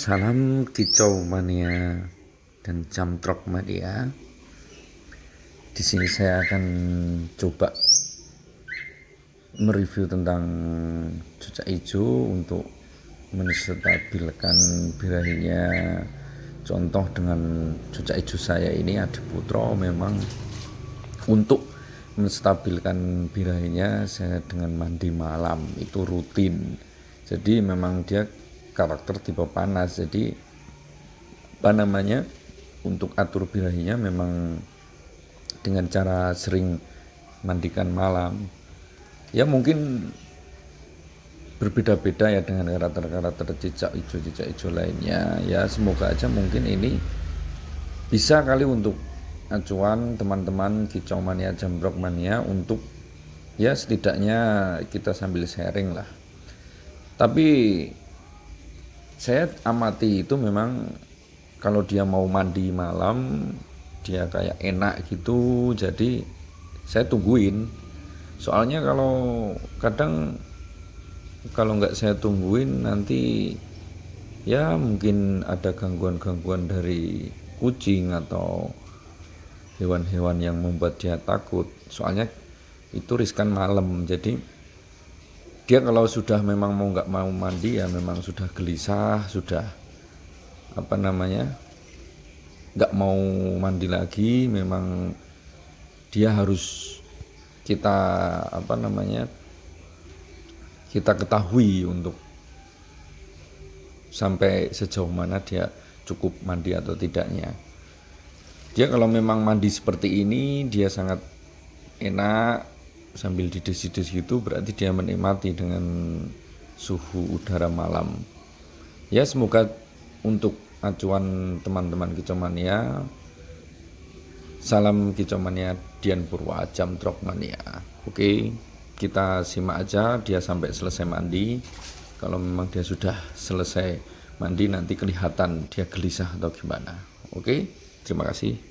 Salam kicau mania dan camtrok media. Di sini saya akan coba mereview tentang cucak hijau untuk menstabilkan birahinya. Contoh dengan cucak hijau saya ini Adi Putro memang untuk menstabilkan birahinya saya dengan mandi malam itu rutin. Jadi memang dia karakter tipe panas jadi apa namanya untuk atur birahinya memang dengan cara sering mandikan malam ya mungkin berbeda-beda ya dengan karakter-karakter cicak hijau cicak hijau lainnya ya semoga aja mungkin ini bisa kali untuk acuan teman-teman kicau mania jambrok mania untuk ya setidaknya kita sambil sharing lah tapi saya amati itu memang kalau dia mau mandi malam dia kayak enak gitu jadi saya tungguin soalnya kalau kadang kalau nggak saya tungguin nanti ya mungkin ada gangguan-gangguan dari kucing atau hewan-hewan yang membuat dia takut soalnya itu riskan malam jadi dia kalau sudah memang mau nggak mau mandi ya memang sudah gelisah sudah apa namanya nggak mau mandi lagi memang dia harus kita apa namanya kita ketahui untuk sampai sejauh mana dia cukup mandi atau tidaknya. Dia kalau memang mandi seperti ini dia sangat enak sambil didis-didis gitu berarti dia menikmati dengan suhu udara malam ya semoga untuk acuan teman-teman kicomania salam kicomania Dian Purwa Jam Trokmania oke kita simak aja dia sampai selesai mandi kalau memang dia sudah selesai mandi nanti kelihatan dia gelisah atau gimana oke terima kasih